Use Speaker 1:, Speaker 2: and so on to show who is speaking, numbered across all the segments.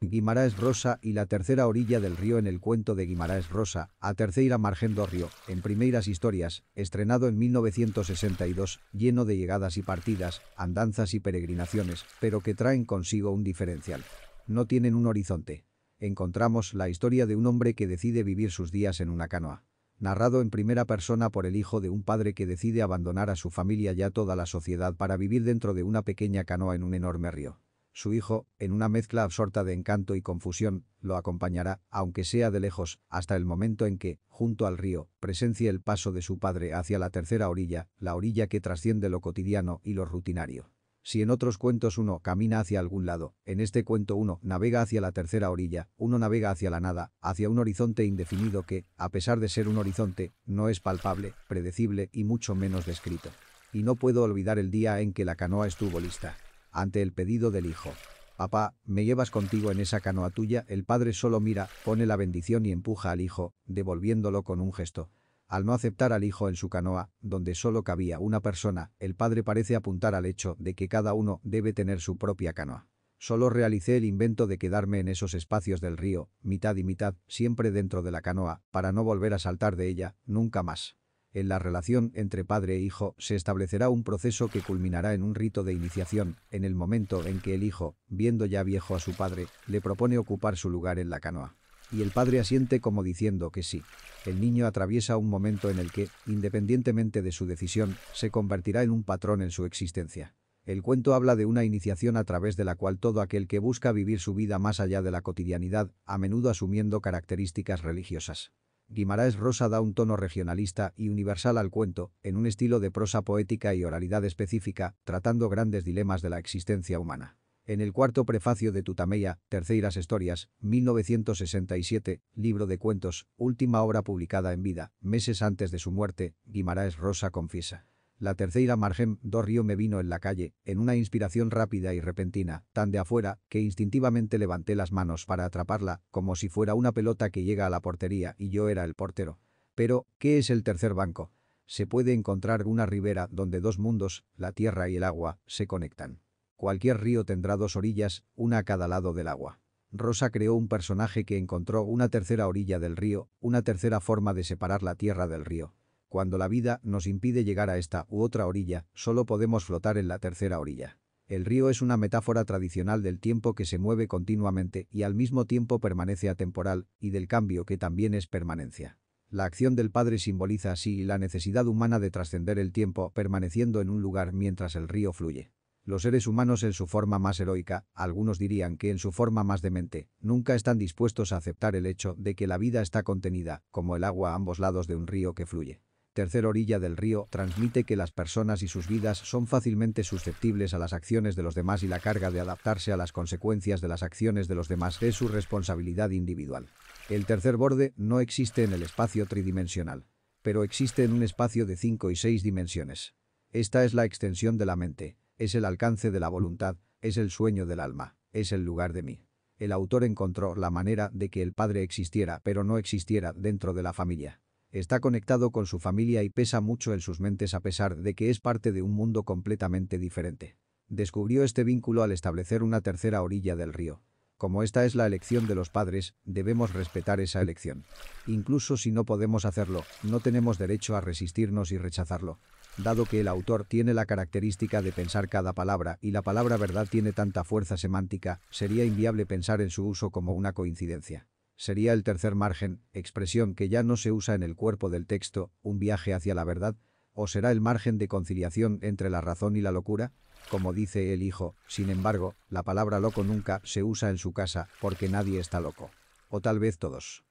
Speaker 1: Guimarães Rosa y la tercera orilla del río en el cuento de Guimaraes Rosa, A tercera margen do río, en primeras Historias, estrenado en 1962, lleno de llegadas y partidas, andanzas y peregrinaciones, pero que traen consigo un diferencial. No tienen un horizonte. Encontramos la historia de un hombre que decide vivir sus días en una canoa. Narrado en primera persona por el hijo de un padre que decide abandonar a su familia y a toda la sociedad para vivir dentro de una pequeña canoa en un enorme río. Su hijo, en una mezcla absorta de encanto y confusión, lo acompañará, aunque sea de lejos, hasta el momento en que, junto al río, presencie el paso de su padre hacia la tercera orilla, la orilla que trasciende lo cotidiano y lo rutinario. Si en otros cuentos uno camina hacia algún lado, en este cuento uno navega hacia la tercera orilla, uno navega hacia la nada, hacia un horizonte indefinido que, a pesar de ser un horizonte, no es palpable, predecible y mucho menos descrito. Y no puedo olvidar el día en que la canoa estuvo lista ante el pedido del hijo. Papá, me llevas contigo en esa canoa tuya, el padre solo mira, pone la bendición y empuja al hijo, devolviéndolo con un gesto. Al no aceptar al hijo en su canoa, donde solo cabía una persona, el padre parece apuntar al hecho de que cada uno debe tener su propia canoa. Solo realicé el invento de quedarme en esos espacios del río, mitad y mitad, siempre dentro de la canoa, para no volver a saltar de ella, nunca más. En la relación entre padre e hijo se establecerá un proceso que culminará en un rito de iniciación, en el momento en que el hijo, viendo ya viejo a su padre, le propone ocupar su lugar en la canoa. Y el padre asiente como diciendo que sí. El niño atraviesa un momento en el que, independientemente de su decisión, se convertirá en un patrón en su existencia. El cuento habla de una iniciación a través de la cual todo aquel que busca vivir su vida más allá de la cotidianidad, a menudo asumiendo características religiosas, Guimaraes Rosa da un tono regionalista y universal al cuento, en un estilo de prosa poética y oralidad específica, tratando grandes dilemas de la existencia humana. En el cuarto prefacio de Tutameya, Terceras Historias, 1967, libro de cuentos, última obra publicada en vida, meses antes de su muerte, Guimaraes Rosa confiesa. La tercera margen dos río me vino en la calle, en una inspiración rápida y repentina, tan de afuera, que instintivamente levanté las manos para atraparla, como si fuera una pelota que llega a la portería y yo era el portero. Pero, ¿qué es el tercer banco? Se puede encontrar una ribera donde dos mundos, la tierra y el agua, se conectan. Cualquier río tendrá dos orillas, una a cada lado del agua. Rosa creó un personaje que encontró una tercera orilla del río, una tercera forma de separar la tierra del río. Cuando la vida nos impide llegar a esta u otra orilla, solo podemos flotar en la tercera orilla. El río es una metáfora tradicional del tiempo que se mueve continuamente y al mismo tiempo permanece atemporal, y del cambio que también es permanencia. La acción del Padre simboliza así la necesidad humana de trascender el tiempo permaneciendo en un lugar mientras el río fluye. Los seres humanos en su forma más heroica, algunos dirían que en su forma más demente, nunca están dispuestos a aceptar el hecho de que la vida está contenida, como el agua a ambos lados de un río que fluye tercera orilla del río, transmite que las personas y sus vidas son fácilmente susceptibles a las acciones de los demás y la carga de adaptarse a las consecuencias de las acciones de los demás es su responsabilidad individual. El tercer borde no existe en el espacio tridimensional, pero existe en un espacio de cinco y seis dimensiones. Esta es la extensión de la mente, es el alcance de la voluntad, es el sueño del alma, es el lugar de mí. El autor encontró la manera de que el padre existiera pero no existiera dentro de la familia. Está conectado con su familia y pesa mucho en sus mentes a pesar de que es parte de un mundo completamente diferente. Descubrió este vínculo al establecer una tercera orilla del río. Como esta es la elección de los padres, debemos respetar esa elección. Incluso si no podemos hacerlo, no tenemos derecho a resistirnos y rechazarlo. Dado que el autor tiene la característica de pensar cada palabra y la palabra verdad tiene tanta fuerza semántica, sería inviable pensar en su uso como una coincidencia sería el tercer margen, expresión que ya no se usa en el cuerpo del texto, un viaje hacia la verdad, o será el margen de conciliación entre la razón y la locura? Como dice el hijo, sin embargo, la palabra loco nunca se usa en su casa, porque nadie está loco. O tal vez todos.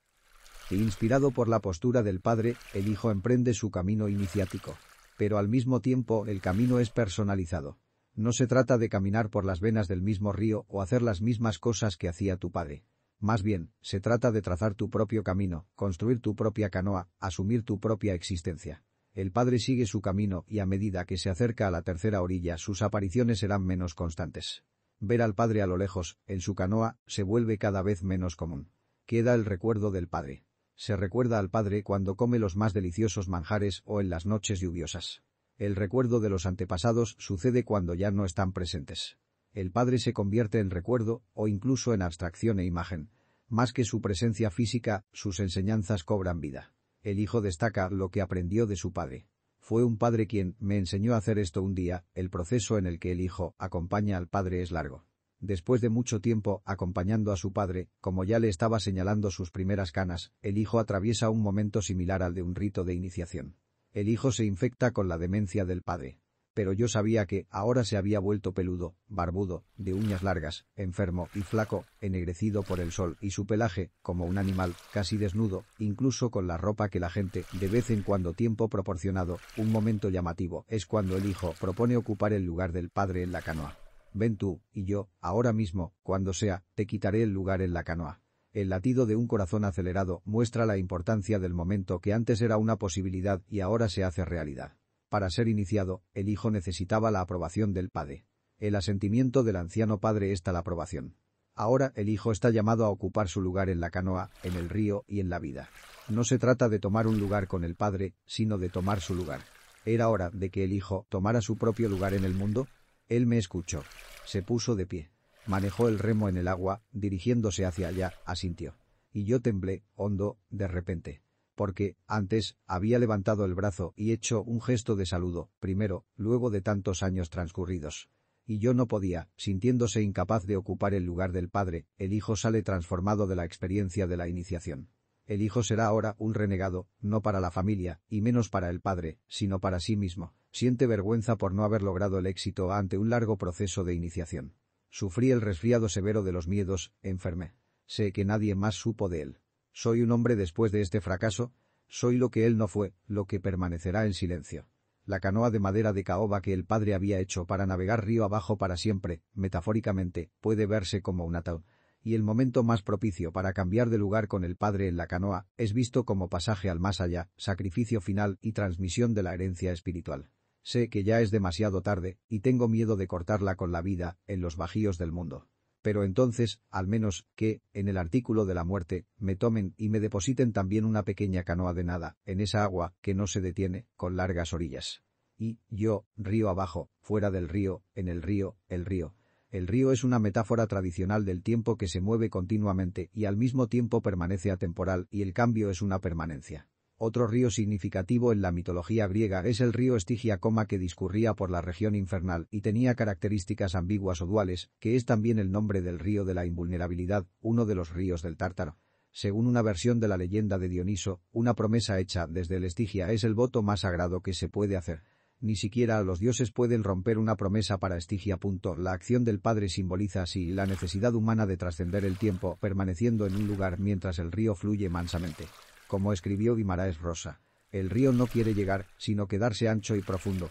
Speaker 1: E inspirado por la postura del padre, el hijo emprende su camino iniciático. Pero al mismo tiempo el camino es personalizado. No se trata de caminar por las venas del mismo río o hacer las mismas cosas que hacía tu padre. Más bien, se trata de trazar tu propio camino, construir tu propia canoa, asumir tu propia existencia. El padre sigue su camino y a medida que se acerca a la tercera orilla sus apariciones serán menos constantes. Ver al padre a lo lejos, en su canoa, se vuelve cada vez menos común. Queda el recuerdo del padre. Se recuerda al padre cuando come los más deliciosos manjares o en las noches lluviosas. El recuerdo de los antepasados sucede cuando ya no están presentes el Padre se convierte en recuerdo o incluso en abstracción e imagen. Más que su presencia física, sus enseñanzas cobran vida. El Hijo destaca lo que aprendió de su Padre. Fue un Padre quien me enseñó a hacer esto un día, el proceso en el que el Hijo acompaña al Padre es largo. Después de mucho tiempo acompañando a su padre, como ya le estaba señalando sus primeras canas, el hijo atraviesa un momento similar al de un rito de iniciación. El hijo se infecta con la demencia del padre pero yo sabía que ahora se había vuelto peludo, barbudo, de uñas largas, enfermo y flaco, ennegrecido por el sol y su pelaje, como un animal, casi desnudo, incluso con la ropa que la gente, de vez en cuando tiempo proporcionado, un momento llamativo, es cuando el hijo propone ocupar el lugar del padre en la canoa. Ven tú, y yo, ahora mismo, cuando sea, te quitaré el lugar en la canoa el latido de un corazón acelerado muestra la importancia del momento que antes era una posibilidad y ahora se hace realidad. Para ser iniciado, el hijo necesitaba la aprobación del padre. El asentimiento del anciano padre está la aprobación. Ahora el hijo está llamado a ocupar su lugar en la canoa, en el río y en la vida. No se trata de tomar un lugar con el padre, sino de tomar su lugar. Era hora de que el hijo tomara su propio lugar en el mundo. Él me escuchó. Se puso de pie. Manejó el remo en el agua, dirigiéndose hacia allá, asintió. Y yo temblé, hondo, de repente porque, antes, había levantado el brazo y hecho un gesto de saludo, primero, luego de tantos años transcurridos. Y yo no podía, sintiéndose incapaz de ocupar el lugar del padre, el hijo sale transformado de la experiencia de la iniciación. El hijo será ahora un renegado, no para la familia, y menos para el padre, sino para sí mismo. Siente vergüenza por no haber logrado el éxito ante un largo proceso de iniciación. Sufrí el resfriado severo de los miedos, enfermé. Sé que nadie más supo de él soy un hombre después de este fracaso, soy lo que él no fue, lo que permanecerá en silencio. La canoa de madera de caoba que el padre había hecho para navegar río abajo para siempre, metafóricamente, puede verse como un ataúd, y el momento más propicio para cambiar de lugar con el padre en la canoa es visto como pasaje al más allá, sacrificio final y transmisión de la herencia espiritual. Sé que ya es demasiado tarde, y tengo miedo de cortarla con la vida, en los bajíos del mundo pero entonces, al menos, que, en el artículo de la muerte, me tomen y me depositen también una pequeña canoa de nada, en esa agua, que no se detiene, con largas orillas. Y, yo, río abajo, fuera del río, en el río, el río. El río es una metáfora tradicional del tiempo que se mueve continuamente y al mismo tiempo permanece atemporal y el cambio es una permanencia. Otro río significativo en la mitología griega es el río Estigia, coma que discurría por la región infernal y tenía características ambiguas o duales, que es también el nombre del río de la invulnerabilidad, uno de los ríos del Tártaro. Según una versión de la leyenda de Dioniso, una promesa hecha desde el Estigia es el voto más sagrado que se puede hacer. Ni siquiera los dioses pueden romper una promesa para Estigia. La acción del Padre simboliza así la necesidad humana de trascender el tiempo, permaneciendo en un lugar mientras el río fluye mansamente. Como escribió Guimaraes Rosa, el río no quiere llegar, sino quedarse ancho y profundo,